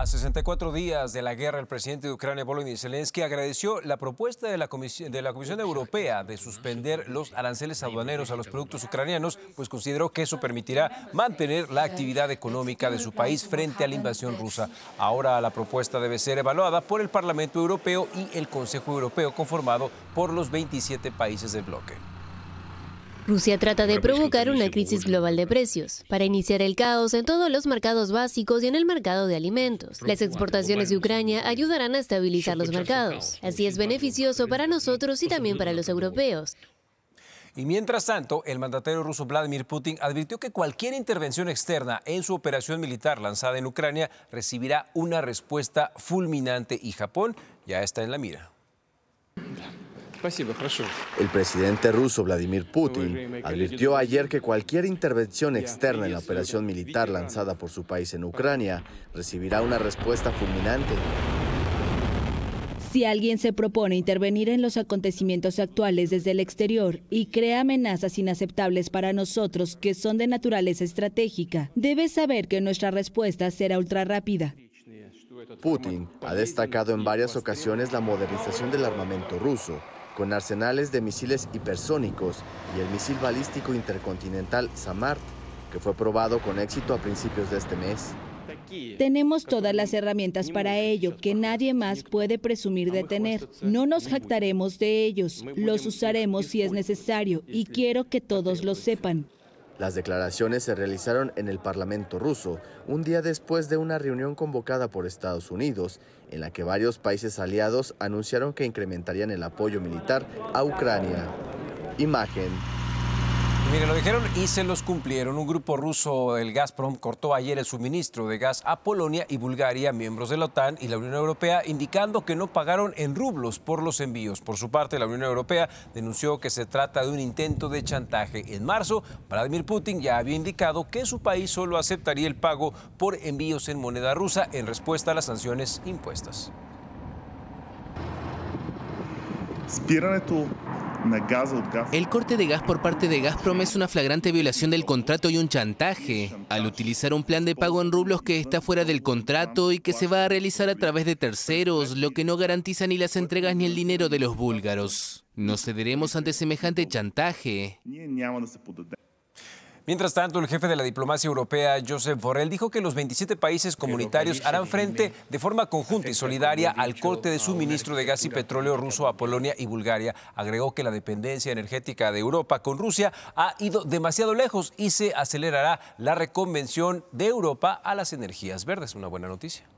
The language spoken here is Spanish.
A 64 días de la guerra, el presidente de Ucrania, Volodymyr Zelensky, agradeció la propuesta de la, Comisión, de la Comisión Europea de suspender los aranceles aduaneros a los productos ucranianos, pues consideró que eso permitirá mantener la actividad económica de su país frente a la invasión rusa. Ahora la propuesta debe ser evaluada por el Parlamento Europeo y el Consejo Europeo, conformado por los 27 países del bloque. Rusia trata de provocar una crisis global de precios para iniciar el caos en todos los mercados básicos y en el mercado de alimentos. Las exportaciones de Ucrania ayudarán a estabilizar los mercados. Así es beneficioso para nosotros y también para los europeos. Y mientras tanto, el mandatario ruso Vladimir Putin advirtió que cualquier intervención externa en su operación militar lanzada en Ucrania recibirá una respuesta fulminante y Japón ya está en la mira. El presidente ruso Vladimir Putin advirtió ayer que cualquier intervención externa en la operación militar lanzada por su país en Ucrania recibirá una respuesta fulminante. Si alguien se propone intervenir en los acontecimientos actuales desde el exterior y crea amenazas inaceptables para nosotros que son de naturaleza estratégica, debe saber que nuestra respuesta será ultrarrápida. Putin ha destacado en varias ocasiones la modernización del armamento ruso con arsenales de misiles hipersónicos y el misil balístico intercontinental SAMART, que fue probado con éxito a principios de este mes. Tenemos todas las herramientas para ello, que nadie más puede presumir de tener. No nos jactaremos de ellos, los usaremos si es necesario, y quiero que todos lo sepan. Las declaraciones se realizaron en el Parlamento ruso, un día después de una reunión convocada por Estados Unidos, en la que varios países aliados anunciaron que incrementarían el apoyo militar a Ucrania. Imagen Mire, lo dijeron y se los cumplieron. Un grupo ruso, el Gazprom, cortó ayer el suministro de gas a Polonia y Bulgaria, miembros de la OTAN y la Unión Europea, indicando que no pagaron en rublos por los envíos. Por su parte, la Unión Europea denunció que se trata de un intento de chantaje. En marzo, Vladimir Putin ya había indicado que su país solo aceptaría el pago por envíos en moneda rusa en respuesta a las sanciones impuestas. El corte de gas por parte de Gazprom es una flagrante violación del contrato y un chantaje, al utilizar un plan de pago en rublos que está fuera del contrato y que se va a realizar a través de terceros, lo que no garantiza ni las entregas ni el dinero de los búlgaros. No cederemos ante semejante chantaje. Mientras tanto, el jefe de la diplomacia europea, Josep Borrell, dijo que los 27 países comunitarios harán frente de forma conjunta y solidaria al corte de suministro de gas y petróleo ruso a Polonia y Bulgaria. Agregó que la dependencia energética de Europa con Rusia ha ido demasiado lejos y se acelerará la reconvención de Europa a las energías verdes. Una buena noticia.